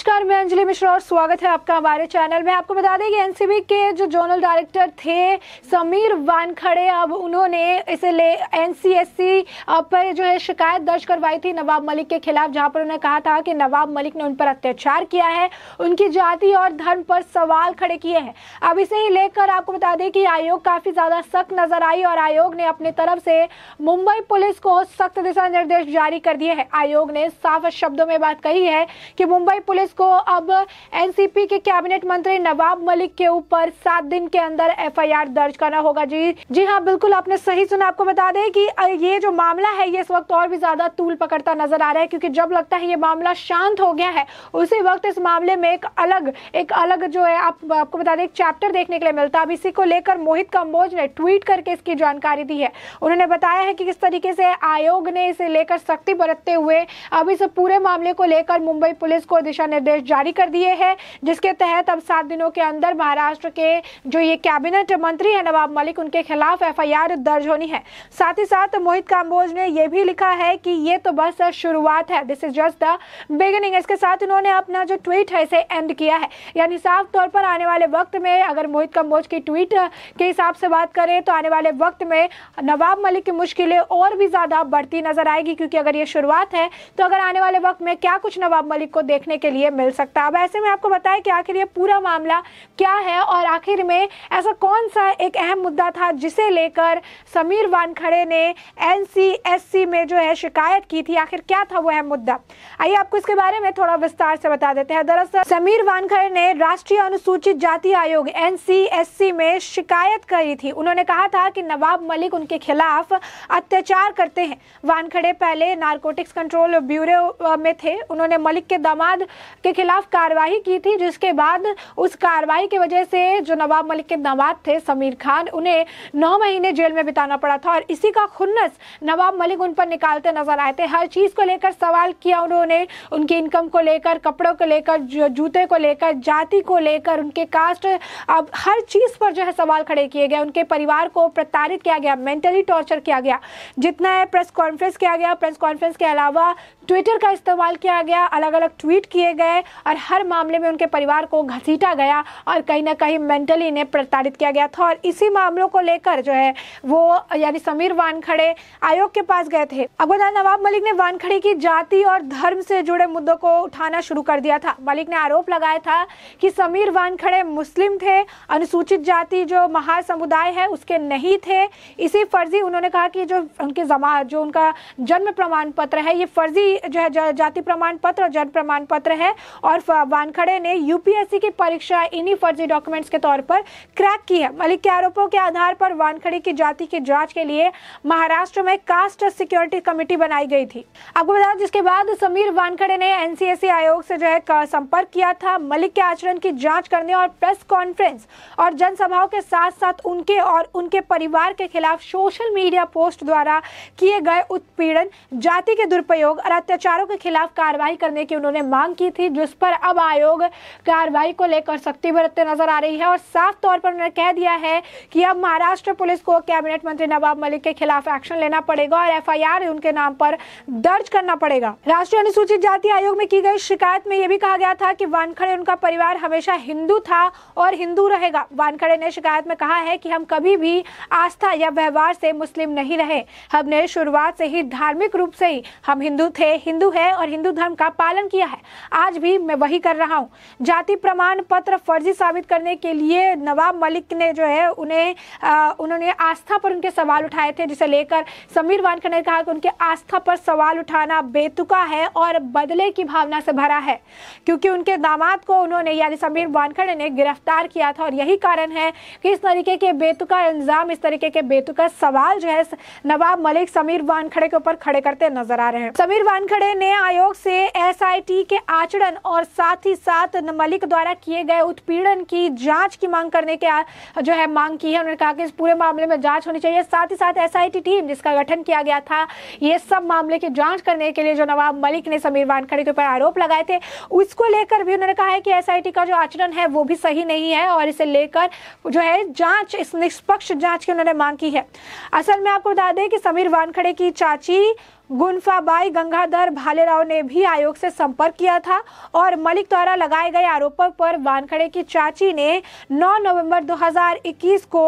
नमस्कार मैं अंजलि मिश्रा और स्वागत है आपका हमारे चैनल में आपको बता दें कि एनसीबी के जो जोनल डायरेक्टर थे समीर वानखड़े अब उन्होंने इसे ले एनसीएससी पर जो है शिकायत दर्ज करवाई थी नवाब मलिक के खिलाफ जहां पर उन्होंने कहा था कि नवाब मलिक ने उन पर अत्याचार किया है उनकी जाति और धर्म पर सवाल खड़े किए हैं अब इसे ही लेकर आपको बता दें कि आयोग काफ़ी ज़्यादा सख्त नजर आई और आयोग ने अपनी तरफ से मुंबई पुलिस को सख्त दिशा निर्देश जारी कर दिए है आयोग ने साफ शब्दों में बात कही है कि मुंबई पुलिस को अब एनसीपी के कैबिनेट मंत्री नवाब मलिक के ऊपर सात दिन के अंदर एफआईआर दर्ज करना होगा जी जी हाँ बिल्कुल आपने सही सुना आपको बता दें कि ये जो मामला है ये इस वक्त और भी ज्यादा तूल पकड़ता नजर आ रहा है क्योंकि जब लगता है ये मामला शांत हो गया है उसी वक्त इस मामले में एक अलग एक अलग जो है आप आपको बता दें एक चैप्टर देखने के लिए मिलता है अब इसी को लेकर मोहित कम्बोज ने ट्वीट करके इसकी जानकारी दी है उन्होंने बताया है कि किस तरीके से आयोग ने इसे लेकर सख्ती बरतते हुए अब इस पूरे मामले को लेकर मुंबई पुलिस को दिशा निर्देश जारी कर दिए हैं जिसके तहत अब सात दिनों के अंदर महाराष्ट्र के जो ये कैबिनेट मंत्री है नवाब मलिक उनके खिलाफ एफ दर्ज होनी है साथ ही साथ मोहित काम्बोज ने यह भी लिखा है कि ये तो बस शुरुआत है this is just the beginning इसके साथ उन्होंने अपना जो ट्वीट है इसे एंड किया है यानी साफ तौर पर आने वाले वक्त में अगर मोहित कम्बोज की ट्वीट के हिसाब से बात करें तो आने वाले वक्त में नवाब मलिक की मुश्किलें और भी ज़्यादा बढ़ती नजर आएगी क्योंकि अगर ये शुरुआत है तो अगर आने वाले वक्त में क्या कुछ नवाब मलिक को देखने के लिए लिए मिल सकता है अब ऐसे में आपको बताया कि आखिर ये पूरा मामला क्या है और आखिर में ऐसा कौन सा एक अहम मुद्दा था जिसे लेकर समीर वानखड़े ने एन में जो है शिकायत की थी आखिर क्या था वो अहम मुद्दा आइए आपको इसके बारे में थोड़ा विस्तार से बता देते हैं दरअसल समीर वानखड़े ने राष्ट्रीय अनुसूचित जाति आयोग एन में शिकायत करी थी उन्होंने कहा था कि नवाब मलिक उनके खिलाफ अत्याचार करते हैं वानखड़े पहले नारकोटिक्स कंट्रोल ब्यूरो में थे उन्होंने मलिक के दामाद के खिलाफ कार्रवाई की थी जिसके बाद उस कार्रवाई की वजह से जो नवाब मलिक के नवाब थे समीर खान उन्हें नौ महीने जेल में बिताना पड़ा था और इसी का खुन्नस नवाब मलिक उन पर निकालते नजर आए थे हर चीज़ को लेकर सवाल किया उन्होंने उनकी इनकम को लेकर कपड़ों को लेकर जूते को लेकर जाति को लेकर उनके कास्ट अब हर चीज़ पर जो है सवाल खड़े किए गए उनके परिवार को प्रताड़ित किया गया मेंटली टॉर्चर किया गया जितना है प्रेस कॉन्फ्रेंस किया गया प्रेस कॉन्फ्रेंस के अलावा ट्विटर का इस्तेमाल किया गया अलग अलग ट्वीट किए गए गए और हर मामले में उनके परिवार को घसीटा गया और कहीं ना कहीं मेंटली इन्हें प्रताड़ित किया गया था और इसी मामलों को लेकर जो है वो यानी समीर वानखड़े आयोग के पास गए थे अकबरदार नवाब मलिक ने वानखड़े की जाति और धर्म से जुड़े मुद्दों को उठाना शुरू कर दिया था मलिक ने आरोप लगाया था कि समीर वानखड़े मुस्लिम थे अनुसूचित जाति जो महासमुदाय है उसके नहीं थे इसी फर्जी उन्होंने कहा कि जो उनके जमा जो उनका जन्म प्रमाण पत्र है ये फर्जी जो है जाति प्रमाण पत्र और जन्म प्रमाण पत्र है और वानखड़े ने यूपीएससी की परीक्षा इन्हीं फर्जी डॉक्यूमेंट्स के तौर पर क्रैक की है मलिक के आरोपों के आधार पर वानखड़े की जाति की जांच के लिए महाराष्ट्र में कास्ट सिक्योरिटी कमेटी बनाई गई थी आपको बता जिसके बाद समीर वानखड़े ने एनसीएससी आयोग से जो है संपर्क किया था मलिक के आचरण की जाँच करने और प्रेस कॉन्फ्रेंस और जनसभाओं के साथ साथ उनके और उनके परिवार के खिलाफ सोशल मीडिया पोस्ट द्वारा किए गए उत्पीड़न जाति के दुरुपयोग और अत्याचारों के खिलाफ कार्रवाई करने की उन्होंने मांग की थी जिस पर अब आयोग कार्रवाई को लेकर सख्ती बरतते नजर आ रही है और साफ तौर पर उन्होंने कह दिया है कि अब महाराष्ट्र पुलिस को कैबिनेट मंत्री नवाब मलिक के खिलाफ एक्शन लेना पड़ेगा और एफ उनके नाम पर दर्ज करना पड़ेगा राष्ट्रीय अनुसूचित जाति आयोग में की गई शिकायत में यह भी कहा गया था कि वानखड़े उनका परिवार हमेशा हिंदू था और हिंदू रहेगा वानखड़े ने शिकायत में कहा है कि हम कभी भी आस्था या व्यवहार से मुस्लिम नहीं रहे हमने शुरुआत से ही धार्मिक रूप से ही हम हिंदू थे हिंदू है और हिंदू धर्म का पालन किया है आज भी मैं वही कर रहा हूँ जाति प्रमाण पत्र फर्जी साबित करने के लिए नवाब मलिक ने जो है उन्हें उन्होंने आस्था पर उनके सवाल उठाए थे जिसे लेकर समीर वानखड़े ने कहा कि उनके आस्था पर सवाल उठाना बेतुका है और बदले की भावना से भरा है क्योंकि उनके दामाद को उन्होंने यानी समीर वानखड़े ने गिरफ्तार किया था और यही कारण है कि इस तरीके के बेतुका इल्ज़ाम इस तरीके के बेतुका सवाल जो है नवाब मलिक समीर वानखड़े के ऊपर खड़े करते नजर आ रहे हैं समीर वानखड़े ने आयोग से एस के आचरण उत्पीड़न और साथ ही साथ मलिक द्वारा किए गए उत्पीड़न की जांच की मांग करने के जो है मांग की है उन्होंने कहा कि इस पूरे मामले में जांच होनी चाहिए साथ ही साथ एस टीम जिसका गठन किया गया था ये सब मामले की जांच करने के लिए जो नवाब मलिक ने समीर वानखड़े के ऊपर आरोप लगाए थे उसको लेकर भी उन्होंने कहा है कि एस का जो आचरण है वो भी सही नहीं है और इसे लेकर जो है जांच इस निष्पक्ष जांच की उन्होंने मांग की है असल में आपको बता दें कि समीर वानखड़े की चाची गुनफाबाई गंगाधर भालेराव ने भी आयोग से संपर्क किया था और मलिक द्वारा लगाए गए आरोपों पर वानखड़े की चाची ने 9 नवंबर 2021 को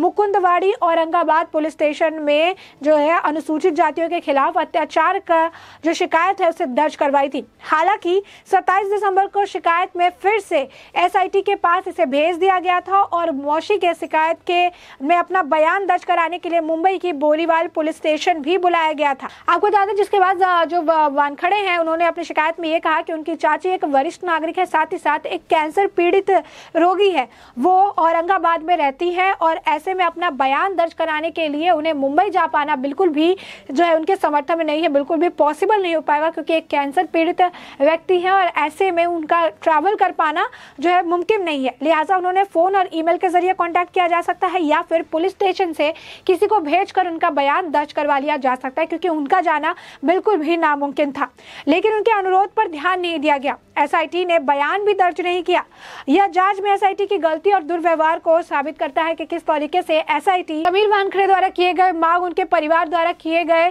मुकुंदवाड़ी औरंगाबाद पुलिस स्टेशन में जो है अनुसूचित जातियों के खिलाफ अत्याचार का जो शिकायत है उसे दर्ज करवाई थी हालांकि 27 दिसंबर को शिकायत में फिर से एसआईटी के पास इसे भेज दिया गया था और मौसी के शिकायत के में अपना बयान दर्ज कराने के लिए मुंबई की बोरीवाल पुलिस स्टेशन भी बुलाया गया था आपको बता दें जिसके बाद जो वानखड़े हैं उन्होंने अपनी शिकायत में ये कहा कि उनकी चाची एक वरिष्ठ नागरिक है साथ ही साथ एक कैंसर पीड़ित रोगी है वो औरंगाबाद में रहती है और ऐसे में अपना बयान दर्ज कराने के लिए उन्हें मुंबई जा पाना बिल्कुल भी जो है उनके समर्थन में नहीं है बिल्कुल भी पॉसिबल नहीं हो पाएगा क्योंकि एक कैंसर पीड़ित व्यक्ति हैं और ऐसे में उनका ट्रैवल कर पाना जो है मुमकिन नहीं है लिहाजा उन्होंने फ़ोन और ई के ज़रिए कॉन्टैक्ट किया जा सकता है या फिर पुलिस स्टेशन से किसी को भेज उनका बयान दर्ज करवा लिया जा सकता है क्योंकि उनका जाना बिल्कुल भी नामुमकिन था लेकिन उनके अनुरोध पर ध्यान नहीं दिया गया एसआईटी ने बयान भी दर्ज नहीं किया यह जांच में एसआईटी की गलती और दुर्व्यवहार को साबित करता है कि किस तरीके तरीके से S I T Sameer Wankhede द्वारा किए गए मांग उनके परिवार द्वारा किए गए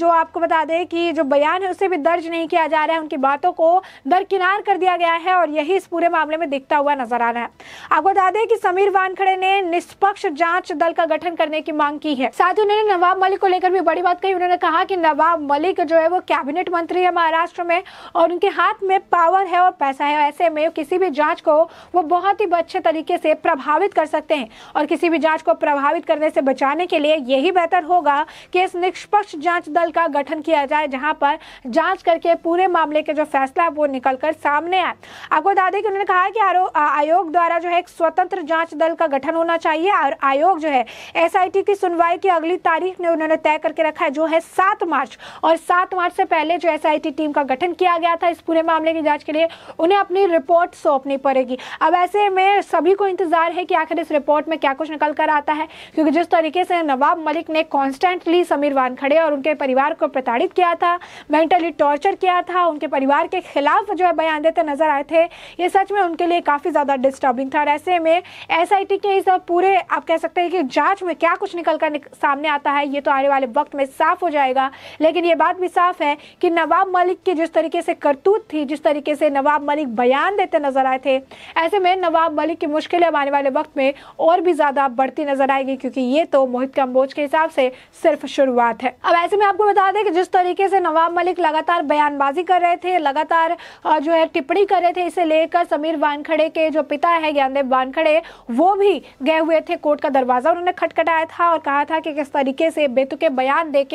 जो आपको बता दें कि जो बयान है उसे भी दर्ज नहीं किया जा रहा है उनकी बातों को दरकिनार कर दिया गया है और यही इस पूरे मामले में दिखता हुआ नजर आ रहा है आपको बता दें कि समीर वानखड़े ने निष्पक्ष जांच दल का गठन करने की मांग की है साथ ही उन्होंने नवाब मलिक को लेकर भी बड़ी बात कही उन्होंने कहा कि नवाब मलिक जो है वो कैबिनेट मंत्री है महाराष्ट्र में और उनके हाथ में पावर है और पैसा है ऐसे में किसी भी जांच को वो बहुत ही अच्छे तरीके से प्रभावित कर सकते हैं और किसी भी जांच समाज को प्रभावित करने से बचाने के लिए यही बेहतर होगा कि इस निष्पक्ष जांच दल का गठन किया जाए जहां पर जांच करके पूरे मामले के जो फैसला है वो निकल कर सामने आए आपको बता दें कि उन्होंने कहा कि आयोग द्वारा जो है एक स्वतंत्र जांच दल का गठन होना चाहिए और आयोग जो है एस की सुनवाई की अगली तारीख ने उन्होंने तय करके रखा है जो है सात मार्च और सात मार्च से पहले जो एस टीम का गठन किया गया था इस पूरे मामले की जाँच के लिए उन्हें अपनी रिपोर्ट सौंपनी पड़ेगी अब ऐसे में सभी को इंतजार है कि आखिर इस रिपोर्ट में क्या कुछ निकल कर नजर आता है क्योंकि जिस तरीके से नवाब मलिक ने कॉन्स्टेंटली समीर वानखड़े और उनके परिवार को प्रताड़ित किया था मेंटली टॉर्चर किया था उनके परिवार के खिलाफ जो है बयान देते नजर आए थे ये सच में उनके लिए काफ़ी ज़्यादा डिस्टर्बिंग था ऐसे में एस के इस पूरे आप कह सकते हैं कि जांच में क्या कुछ निकल कर सामने आता है ये तो आने वाले वक्त में साफ हो जाएगा लेकिन ये बात भी साफ है कि नवाब मलिक की जिस तरीके से करतूत थी जिस तरीके से नवाब मलिक बयान देते नजर आए थे ऐसे में नवाब मलिक की मुश्किलें आने वाले वक्त में और भी ज़्यादा बढ़ती बढ़ती नजर आएगी क्योंकि ये तो मोहित कम्बोज के हिसाब से सिर्फ शुरुआत है अब ऐसे में आपको बता दें कि जिस तरीके से नवाब मलिक लगातार बयानबाजी कर रहे थे लगातार जो है टिप्पणी कर रहे थे इसे लेकर समीर वानखड़े के जो पिता है ज्ञानदेव वानखड़े वो भी गए हुए थे कोर्ट का दरवाजा उन्होंने खटखटाया था और कहा था कि किस तरीके से बेतुके बयान दे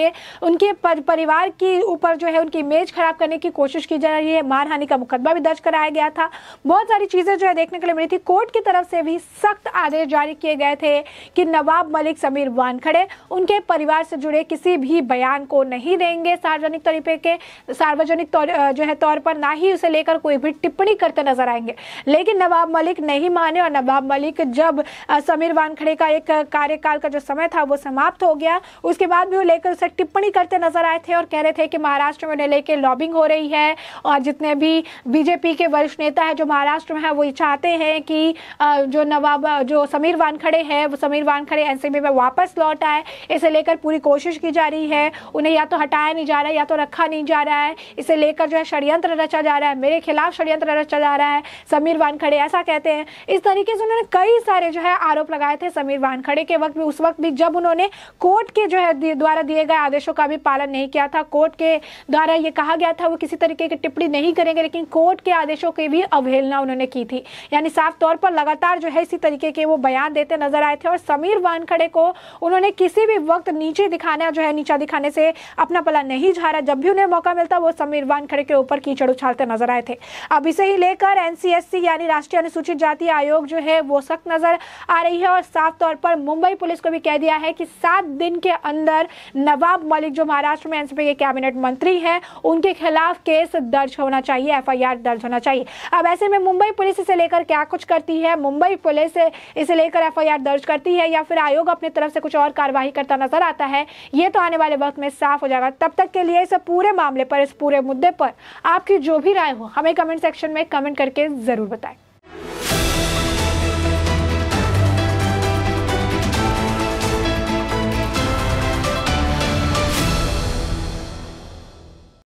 उनके परिवार के ऊपर जो है उनकी इमेज खराब करने की कोशिश की जा रही है मानहानि का मुकदमा भी दर्ज कराया गया था बहुत सारी चीज़ें जो है देखने के लिए मिली थी कोर्ट की तरफ से भी सख्त आदेश जारी किए गए थे कि नवाब मलिक समीर वानखड़े उनके परिवार से जुड़े किसी भी बयान को नहीं देंगे सार्वजनिक तरीके के सार्वजनिक तौर जो है तौर पर ना ही उसे लेकर कोई भी टिप्पणी करते नजर आएंगे लेकिन नवाब मलिक नहीं माने और नवाब मलिक जब समीर वानखड़े का एक कार्यकाल का जो समय था वो समाप्त हो गया उसके बाद भी वो लेकर उसे टिप्पणी करते नजर आए थे और कह रहे थे कि महाराष्ट्र में उन्हें लेकर लॉबिंग हो रही है और जितने भी बीजेपी के वरिष्ठ नेता है जो महाराष्ट्र में है वो चाहते हैं कि जो नवाब जो समीर वानखड़े हैं वो समीर वानखड़े एनसीबी में वापस लौट आए इसे लेकर पूरी कोशिश की जा रही है उन्हें या तो हटाया नहीं जा रहा है या तो रखा नहीं जा रहा है इसे लेकर जो है षडयंत्र रचा जा रहा है मेरे खिलाफ षडयंत्र रचा जा रहा है समीर वानखड़े ऐसा कहते हैं इस तरीके से उन्होंने कई सारे जो है आरोप लगाए थे समीर वानखड़े के वक्त भी उस वक्त भी जब उन्होंने कोर्ट के जो है द्वारा दिए गए आदेशों का भी पालन नहीं किया था कोर्ट के द्वारा ये कहा गया था वो किसी तरीके की टिप्पणी नहीं करेंगे लेकिन कोर्ट के आदेशों की भी अवहेलना उन्होंने की थी यानी साफ तौर पर लगातार जो है इसी तरीके के वो बयान देते नजर आए थे थे और समीर वानखड़े को उन्होंने किसी भी वक्त नीचे दिखाने जो है नीचा दिखाने से अपना पला नहीं झारा जब भी उन्हें मौका मिलता वो समीर वानखड़े के ऊपर कीचड़ उछालते नजर आए थे अब इसे ही लेकर एनसीएससी यानी राष्ट्रीय अनुसूचित जाति आयोग जो है वो सख्त नजर आ रही है और साफ तौर पर मुंबई पुलिस को भी कह दिया है कि सात दिन के अंदर नवाब मलिक जो महाराष्ट्र में एनसीपी के कैबिनेट मंत्री हैं उनके खिलाफ केस दर्ज होना चाहिए एफआईआर दर्ज होना चाहिए अब ऐसे में मुंबई पुलिस इसे लेकर क्या कुछ करती है मुंबई पुलिस इसे लेकर एफआईआर दर्ज करती है या फिर आयोग अपने तरफ से कुछ और कार्यवाही करता नजर आता है ये तो आने वाले वक्त में साफ हो जाएगा तब तक के लिए इस पूरे मामले पर इस पूरे मुद्दे पर आपकी जो भी राय हो हमें कमेंट सेक्शन में कमेंट करके ज़रूर बताएं